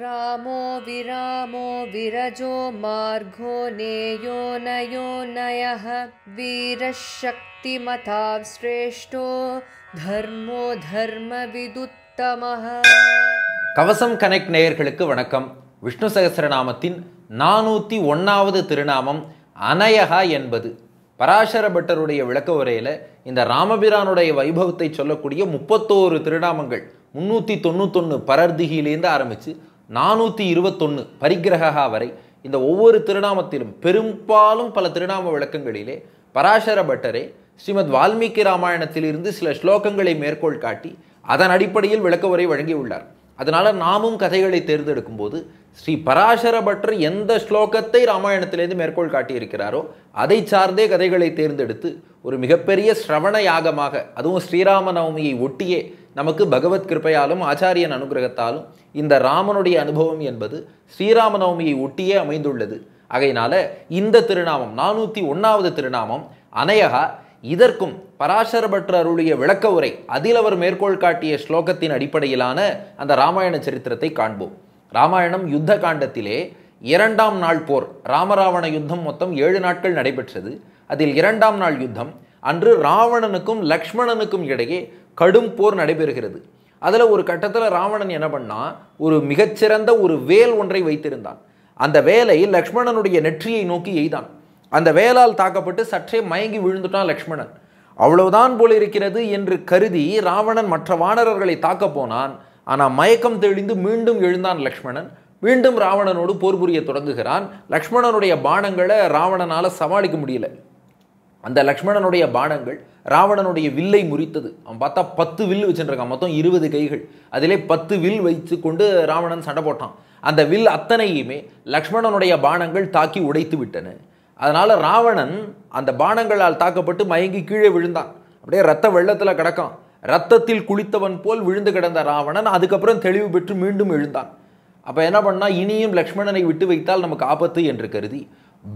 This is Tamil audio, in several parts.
रामो विरामो विरजो मार्गो नेयो नयो नयः वीरशक्तिमतां श्रेष्ठो धर्मो धर्मविदुत्तमः கவசம் கனெக்ட் நேயர்களுக்கு வணக்கம் விஷ்ணு சகசரநாமத்தின் நானூற்றி ஒன்றாவது திருநாமம் அனயகா என்பது பராசர பட்டருடைய விளக்க உரையில் இந்த ராமபிரானுடைய வைபவத்தை சொல்லக்கூடிய முப்பத்தோரு திருநாமங்கள் முன்னூற்றி தொண்ணூத்தொன்று பரர்திகிலேருந்து ஆரம்பித்து நானூற்றி இருபத்தொன்று பரிகிரகா வரை இந்த ஒவ்வொரு திருநாமத்திலும் பெரும்பாலும் பல திருநாம விளக்கங்களிலே பராசர பட்டரே ஸ்ரீமத் வால்மீகி ராமாயணத்திலிருந்து சில ஸ்லோகங்களை மேற்கோள் காட்டி அதன் அடிப்படையில் விளக்க உரை வழங்கியுள்ளார் அதனால் நாமும் கதைகளை தேர்ந்தெடுக்கும் போது ஸ்ரீ பராசர பட்டர் எந்த ஸ்லோகத்தை ராமாயணத்திலேருந்து மேற்கோள் காட்டியிருக்கிறாரோ அதை சார்ந்தே கதைகளை தேர்ந்தெடுத்து ஒரு மிகப்பெரிய ஸ்ரவண யாகமாக அதுவும் ஸ்ரீராம நவமியை ஒட்டியே நமக்கு பகவத் கிருப்பையாலும் ஆச்சாரியன் அனுகிரகத்தாலும் இந்த ராமனுடைய அனுபவம் என்பது ஸ்ரீராமநவமியை ஒட்டியே அமைந்துள்ளது அகையினால இந்த திருநாமம் நானூற்றி ஒன்றாவது திருநாமம் அனையகா இதற்கும் பராசரபற்ற அருளிய விளக்க உரை அதில் அவர் மேற்கோள் காட்டிய ஸ்லோகத்தின் அடிப்படையிலான அந்த ராமாயண சரித்திரத்தை காண்போம் ராமாயணம் யுத்த காண்டத்திலே இரண்டாம் நாள் போர் ராமராவண யுத்தம் மொத்தம் ஏழு நாட்கள் நடைபெற்றது அதில் இரண்டாம் நாள் யுத்தம் அன்று ராவணனுக்கும் லக்ஷ்மணனுக்கும் இடையே கடும் போர் நடைபெறுகிறது அதில் ஒரு கட்டத்தில் ராவணன் என்ன பண்ணால் ஒரு மிகச்சிறந்த ஒரு வேல் ஒன்றை வைத்திருந்தான் அந்த வேலை லக்ஷ்மணனுடைய நெற்றியை நோக்கி எய்தான் அந்த வேலால் தாக்கப்பட்டு சற்றே மயங்கி விழுந்துட்டான் லக்ஷ்மணன் அவ்வளவுதான் போல இருக்கிறது என்று கருதி ராவணன் மற்ற வானரர்களை தாக்க போனான் ஆனால் மயக்கம் தெளிந்து மீண்டும் எழுந்தான் லக்ஷ்மணன் மீண்டும் ராவணனோடு போர் புரிய தொடங்குகிறான் லக்ஷ்மணனுடைய பானங்களை ராவணனால் சமாளிக்க முடியல அந்த லக்ஷ்மணனுடைய பானங்கள் ராவணனுடைய வில்லை முறித்தது அவன் பார்த்தா பத்து வில் வச்சுருக்கான் மொத்தம் இருபது கைகள் அதிலே பத்து வில் வைத்து கொண்டு ராவணன் சண்டை போட்டான் அந்த வில் அத்தனையுமே லக்ஷ்மணனுடைய பானங்கள் தாக்கி உடைத்து விட்டன அதனால் ராவணன் அந்த பானங்களால் தாக்கப்பட்டு மயங்கி கீழே விழுந்தான் அப்படியே ரத்த வெள்ளத்தில் கிடக்கான் ரத்தத்தில் குளித்தவன் போல் விழுந்து கிடந்த ராவணன் அதுக்கப்புறம் தெளிவு பெற்று மீண்டும் எழுந்தான் அப்போ என்ன பண்ணால் இனியும் லக்ஷ்மணனை விட்டு வைத்தால் நமக்கு ஆபத்து என்று கருதி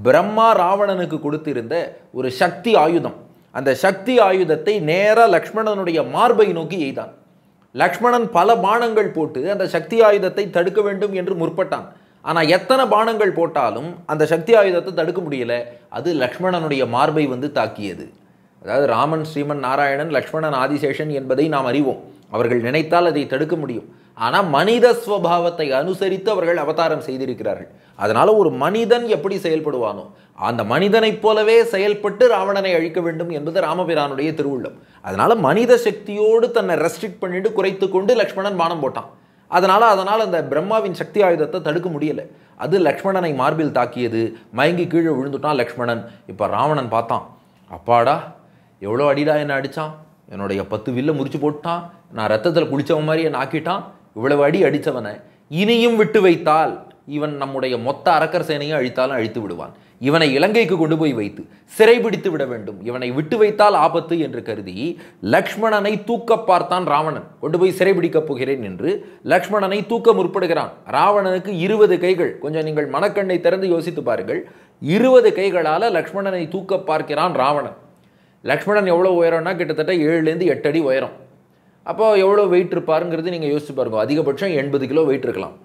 பிரம்மா ராவணனுக்கு கொடுத்திருந்த ஒரு சக்தி ஆயுதம் அந்த சக்தி ஆயுதத்தை நேராக லக்ஷ்மணனுடைய மார்பை நோக்கி எய்தான் லக்ஷ்மணன் பல பானங்கள் போட்டு அந்த சக்தி ஆயுதத்தை தடுக்க வேண்டும் என்று முற்பட்டான் ஆனால் எத்தனை பானங்கள் போட்டாலும் அந்த சக்தி ஆயுதத்தை தடுக்க முடியல அது லக்ஷ்மணனுடைய மார்பை வந்து தாக்கியது அதாவது ராமன் ஸ்ரீமன் நாராயணன் லக்ஷ்மணன் ஆதிசேஷன் என்பதை நாம் அறிவோம் அவர்கள் நினைத்தால் அதை தடுக்க முடியும் ஆனால் மனித ஸ்வபாவத்தை அனுசரித்து அவர்கள் அவதாரம் செய்திருக்கிறார்கள் அதனால் ஒரு மனிதன் எப்படி செயல்படுவானோ அந்த மனிதனைப் போலவே செயல்பட்டு ராவணனை அழிக்க வேண்டும் என்பது ராமபிரானுடைய திருவுள்ளம் அதனால் மனித சக்தியோடு தன்னை ரெஸ்ட்ரிக்ட் பண்ணிட்டு குறைத்து கொண்டு லக்ஷ்மணன் பானம் போட்டான் அதனால் அதனால் அந்த பிரம்மாவின் சக்தி ஆயுதத்தை தடுக்க முடியலை அது லக்ஷ்மணனை மார்பில் தாக்கியது மயங்கி கீழே விழுந்துட்டான் லக்ஷ்மணன் இப்போ ராவணன் பார்த்தான் அப்பாடா எவ்வளோ அடிடா என்னை அடித்தான் என்னுடைய பத்து வில்ல முறிச்சு போட்டான் நான் ரத்தத்தில் குளித்தவன் மாதிரி என்னை ஆக்கிட்டான் இவ்வளவு அடி அடித்தவனை இனியும் விட்டு வைத்தால் இவன் நம்முடைய மொத்த அரக்கர் சேனையும் அழித்தாலும் அழித்து விடுவான் இவனை இலங்கைக்கு கொண்டு போய் வைத்து சிறைபிடித்து விட வேண்டும் இவனை விட்டு வைத்தால் ஆபத்து என்று கருதி லக்ஷ்மணனை தூக்க பார்த்தான் ராவணன் கொண்டு போய் சிறைபிடிக்கப் போகிறேன் என்று லக்ஷ்மணனை தூக்க முற்படுகிறான் ராவணனுக்கு இருபது கைகள் கொஞ்சம் நீங்கள் மனக்கண்ணை திறந்து யோசித்து பாருங்கள் இருபது கைகளால் லக்ஷ்மணனை தூக்க பார்க்கிறான் ராவணன் லக்ஷ்மணன் எவ்வளோ உயரம்னா கிட்டத்தட்ட ஏழுலேருந்து எட்டு அடி உயரம் அப்போ எவ்வளோ வெயிட் இருப்பாருங்கிறது நீங்கள் யோசிச்சு பாருங்க அதிகபட்சம் எண்பது கிலோ வெயிட் இருக்கலாம்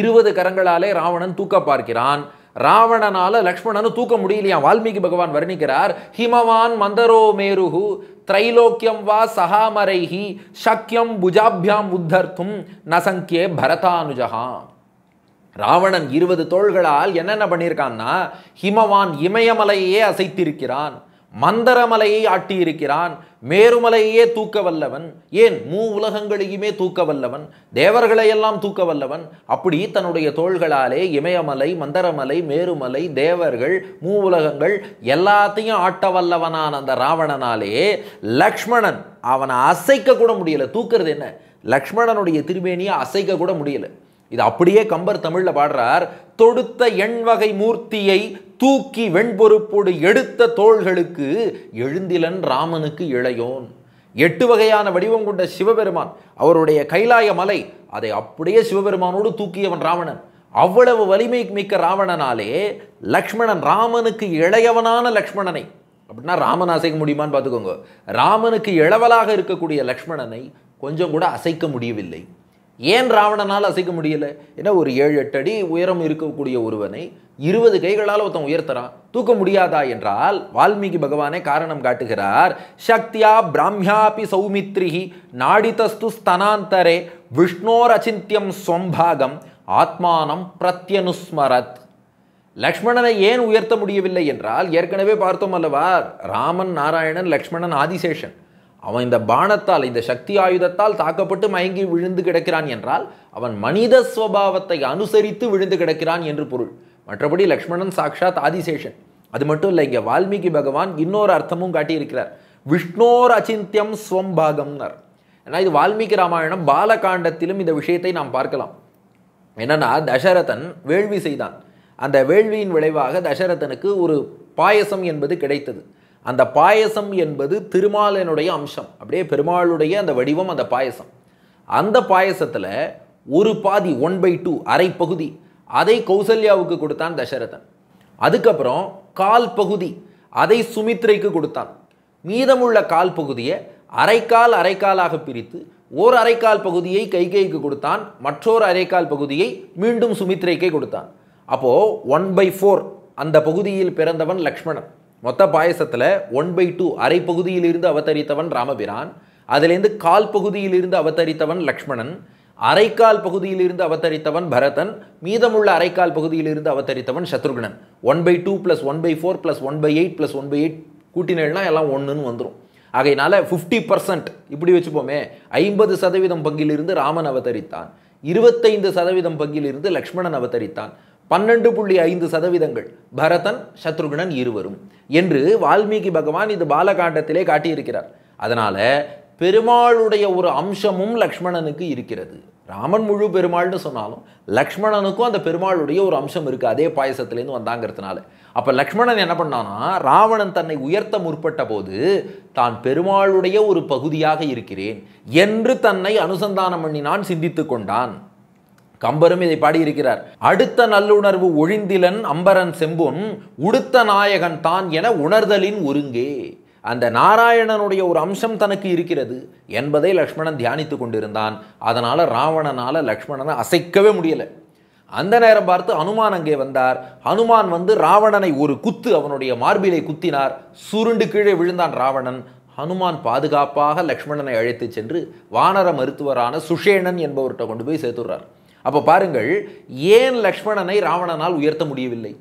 இருபது கரங்களாலே ராவணன் தூக்க பார்க்கிறான் ராவணனால லக்ஷ்மணனு தூக்க முடியலையா வால்மீகி பகவான் வர்ணிக்கிறார் ஹிமவான் மந்தரோ மேருகு திரைலோக்கியம் வா சகாமரைஹி சக்கியம் புஜாபியாம் உத்தர்த்தும் நசங்கே பரதானுஜகா ராவணன் இருபது தோள்களால் என்னென்ன பண்ணியிருக்கான்னா ஹிமவான் இமயமலையே அசைத்திருக்கிறான் மந்தரமலையை ஆட்டியிருக்கிறான் மேருமலையே தூக்க வல்லவன் ஏன் மூ உலகங்களையுமே தூக்க வல்லவன் தேவர்களையெல்லாம் தூக்க வல்லவன் அப்படி தன்னுடைய தோள்களாலே இமயமலை மந்தரமலை மேருமலை தேவர்கள் மூ உலகங்கள் எல்லாத்தையும் ஆட்ட வல்லவனான அந்த ராவணனாலே லக்ஷ்மணன் அவனை அசைக்க கூட முடியலை தூக்கிறது என்ன லக்ஷ்மணனுடைய திருமேனியை அசைக்க கூட முடியல இது அப்படியே கம்பர் தமிழில் பாடுறார் தொடுத்த எண்வகை மூர்த்தியை தூக்கி வெண்பொறுப்போடு எடுத்த தோள்களுக்கு எழுந்திலன் ராமனுக்கு இளையோன் எட்டு வகையான வடிவம் கொண்ட சிவபெருமான் அவருடைய கைலாய மலை அதை அப்படியே சிவபெருமானோடு தூக்கியவன் ராவணன் அவ்வளவு வலிமை மிக்க ராவணனாலே லக்ஷ்மணன் ராமனுக்கு இளையவனான லக்ஷ்மணனை அப்படின்னா ராமன் அசைக்க முடியுமான்னு பார்த்துக்கோங்க ராமனுக்கு இளவலாக இருக்கக்கூடிய லக்ஷ்மணனை கொஞ்சம் கூட அசைக்க முடியவில்லை ஏன் ராவணனால் அசைக்க முடியல ஏன்னா ஒரு ஏழு எட்டு அடி உயரம் இருக்கக்கூடிய ஒருவனை இருபது கைகளால் ஒருத்தன் உயர்த்தறான் தூக்க முடியாதா என்றால் வால்மீகி பகவானே காரணம் காட்டுகிறார் சக்தியா பிராமியாபி சௌமித்ரிஹி நாடிதஸ்து ஸ்தனாந்தரே விஷ்ணோர் அச்சித்தியம் சொம்பாகம் ஆத்மானம் பிரத்யனுஸ்மரத் லக்ஷ்மணனை ஏன் உயர்த்த முடியவில்லை என்றால் ஏற்கனவே பார்த்தோம் அல்லவா ராமன் நாராயணன் லக்ஷ்மணன் ஆதிசேஷன் அவன் இந்த பானத்தால் இந்த சக்தி ஆயுதத்தால் தாக்கப்பட்டு மயங்கி விழுந்து கிடக்கிறான் என்றால் அவன் மனித ஸ்வபாவத்தை அனுசரித்து விழுந்து கிடக்கிறான் என்று பொருள் மற்றபடி லக்ஷ்மணன் சாக்ஷாத் ஆதிசேஷன் அது மட்டும் இல்லை இங்கே வால்மீகி பகவான் இன்னொரு அர்த்தமும் காட்டியிருக்கிறார் விஷ்ணோர் அச்சிந்தியம் ஸ்வம்பாகம்னர் ஏன்னா இது வால்மீகி ராமாயணம் பாலகாண்டத்திலும் இந்த விஷயத்தை நாம் பார்க்கலாம் என்னன்னா தசரதன் வேள்வி செய்தான் அந்த வேள்வியின் விளைவாக தசரதனுக்கு ஒரு பாயசம் என்பது கிடைத்தது அந்த பாயசம் என்பது திருமாலனுடைய அம்சம் அப்படியே பெருமாளுடைய அந்த வடிவம் அந்த பாயசம் அந்த பாயசத்தில் ஒரு பாதி ஒன் பை டூ அரை பகுதி அதை கௌசல்யாவுக்கு கொடுத்தான் தசரதன் அதுக்கப்புறம் கால் பகுதி அதை சுமித்ரைக்கு கொடுத்தான் மீதமுள்ள கால் பகுதியை அரைக்கால் அரைக்காலாக பிரித்து ஓர் அரைக்கால் பகுதியை கைகைக்கு கொடுத்தான் மற்றொரு அரைக்கால் பகுதியை மீண்டும் சுமித்ரைக்கே கொடுத்தான் அப்போது ஒன் பை ஃபோர் அந்த பகுதியில் பிறந்தவன் லக்ஷ்மணன் மொத்த பாயசத்தில் ஒன் பை டூ அரை பகுதியிலிருந்து அவதரித்தவன் ராமபிரான் அதிலிருந்து கால் பகுதியிலிருந்து அவதரித்தவன் லக்ஷ்மணன் அரைக்கால் பகுதியிலிருந்து அவதரித்தவன் பரதன் மீதமுள்ள அரைக்கால் பகுதியிலிருந்து அவதரித்தவன் Shatrughnan one by two plus one by four plus one by eight plus one by eight கூட்டினேன்னா எல்லாம் ஒன்றுன்னு வந்துடும் ஆகையினால ஃபிஃப்டி பர்சன்ட் இப்படி வச்சுப்போமே ஐம்பது சதவீதம் பங்கிலிருந்து ராமன் அவதரித்தான் இருபத்தைந்து சதவீதம் பங்கிலிருந்து லக்ஷ்மணன் அவதரித்தான் பன்னெண்டு புள்ளி ஐந்து சதவீதங்கள் பரதன் சத்ருகுணன் இருவரும் என்று வால்மீகி பகவான் இது பாலகாண்டத்திலே காட்டியிருக்கிறார் அதனால் பெருமாளுடைய ஒரு அம்சமும் லக்ஷ்மணனுக்கு இருக்கிறது ராமன் முழு பெருமாள்னு சொன்னாலும் லக்ஷ்மணனுக்கும் அந்த பெருமாளுடைய ஒரு அம்சம் இருக்குது அதே பாயசத்துலேருந்து வந்தாங்கிறதுனால அப்போ லக்ஷ்மணன் என்ன பண்ணான்னா ராவணன் தன்னை உயர்த்த முற்பட்ட போது தான் பெருமாளுடைய ஒரு பகுதியாக இருக்கிறேன் என்று தன்னை அனுசந்தானம் பண்ணினான் சிந்தித்து கொண்டான் கம்பரும் இதை பாடியிருக்கிறார் அடுத்த நல்லுணர்வு ஒழிந்திலன் அம்பரன் செம்பொன் உடுத்த நாயகன் தான் என உணர்தலின் ஒருங்கே அந்த நாராயணனுடைய ஒரு அம்சம் தனக்கு இருக்கிறது என்பதை லக்ஷ்மணன் தியானித்து கொண்டிருந்தான் அதனால் ராவணனால் லக்ஷ்மணனை அசைக்கவே முடியலை அந்த நேரம் பார்த்து அனுமான் அங்கே வந்தார் ஹனுமான் வந்து ராவணனை ஒரு குத்து அவனுடைய மார்பிலை குத்தினார் சுருண்டு கீழே விழுந்தான் ராவணன் ஹனுமான் பாதுகாப்பாக லக்ஷ்மணனை அழைத்து சென்று வானர மருத்துவரான சுஷேணன் என்பவர்கிட்ட கொண்டு போய் சேர்த்துடுறார் அப்போ பாருங்கள் ஏன் லக்ஷ்மணனை ராவணனால் உயர்த்த முடியவில்லை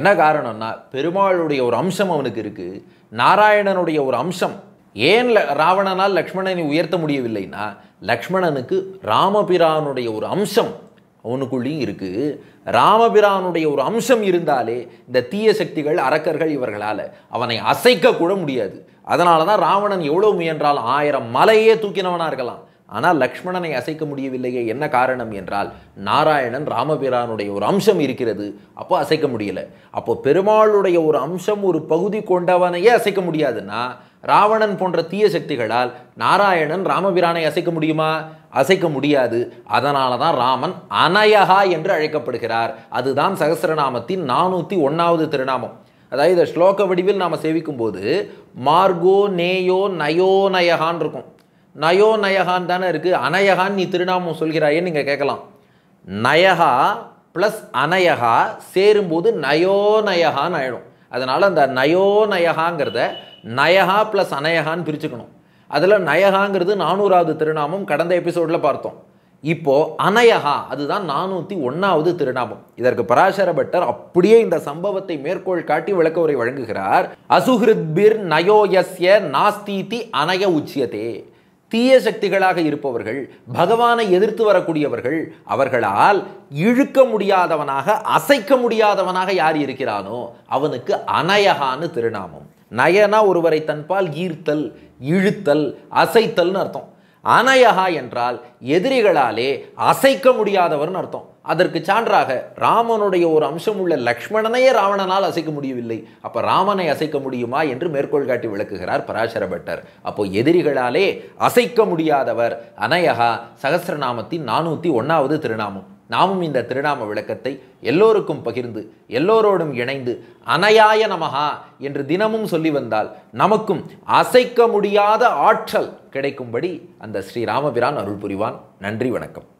என்ன காரணம்னா பெருமாளுடைய ஒரு அம்சம் அவனுக்கு இருக்குது நாராயணனுடைய ஒரு அம்சம் ஏன் ல ராவணனால் லக்ஷ்மணனை உயர்த்த முடியவில்லைன்னா லக்ஷ்மணனுக்கு ராமபிரானுடைய ஒரு அம்சம் அவனுக்குள்ளேயும் இருக்குது ராமபிரானுடைய ஒரு அம்சம் இருந்தாலே இந்த தீய சக்திகள் அரக்கர்கள் இவர்களால் அவனை அசைக்க கூட முடியாது அதனால தான் ராவணன் எவ்வளோ முயன்றால் ஆயிரம் மலையே தூக்கினவனாக இருக்கலாம் ஆனால் லக்ஷ்மணனை அசைக்க முடியவில்லையே என்ன காரணம் என்றால் நாராயணன் ராமபிரானுடைய ஒரு அம்சம் இருக்கிறது அப்போ அசைக்க முடியலை அப்போ பெருமாளுடைய ஒரு அம்சம் ஒரு பகுதி கொண்டவனையே அசைக்க முடியாதுன்னா ராவணன் போன்ற தீய சக்திகளால் நாராயணன் ராமபிரானை அசைக்க முடியுமா அசைக்க முடியாது அதனால தான் ராமன் அனயகா என்று அழைக்கப்படுகிறார் அதுதான் சகசிரநாமத்தின் நானூற்றி ஒன்றாவது திருநாமம் அதாவது ஸ்லோக வடிவில் நாம் சேவிக்கும் போது மார்கோ நேயோ நயகான் இருக்கும் நயோ நயகான் தானே இருக்குது அனயகான் நீ திருநாமம் சொல்கிறாயே நீங்கள் கேட்கலாம் நயகா ப்ளஸ் அனயகா சேரும்போது நயோநயகான்னு ஆயிடும் அதனால் அந்த நயோநயகாங்கிறத நயகா ப்ளஸ் அனயகான்னு பிரிச்சுக்கணும் அதில் நயகாங்கிறது நானூறாவது திருநாமம் கடந்த எபிசோடில் பார்த்தோம் இப்போது அனயகா அதுதான் நானூற்றி ஒன்றாவது திருநாமம் இதற்கு பராசர பட்டர் அப்படியே இந்த சம்பவத்தை மேற்கோள் காட்டி விளக்க உரை வழங்குகிறார் அசுஹிருத்பிர் நயோயஸ்ய நாஸ்தீதி அனய உச்சியதே தீய சக்திகளாக இருப்பவர்கள் பகவானை எதிர்த்து வரக்கூடியவர்கள் அவர்களால் இழுக்க முடியாதவனாக அசைக்க முடியாதவனாக யார் இருக்கிறானோ அவனுக்கு அனயகான்னு திருநாமம் நயனா ஒருவரை தன்பால் ஈர்த்தல் இழுத்தல் அசைத்தல்னு அர்த்தம் அனயகா என்றால் எதிரிகளாலே அசைக்க முடியாதவர்னு அர்த்தம் அதற்கு சான்றாக ராமனுடைய ஒரு அம்சம் உள்ள லக்ஷ்மணனையே ராவணனால் அசைக்க முடியவில்லை அப்போ ராமனை அசைக்க முடியுமா என்று மேற்கோள் காட்டி விளக்குகிறார் பராசர பட்டர் அப்போ எதிரிகளாலே அசைக்க முடியாதவர் அனயகா சகசிரநாமத்தின் நானூற்றி ஒன்றாவது திருநாமம் நாமும் இந்த திருநாம விளக்கத்தை எல்லோருக்கும் பகிர்ந்து எல்லோரோடும் இணைந்து அனையாய நமகா என்று தினமும் சொல்லி வந்தால் நமக்கும் அசைக்க முடியாத ஆற்றல் கிடைக்கும்படி அந்த ஸ்ரீராமபிரான் அருள் புரிவான் நன்றி வணக்கம்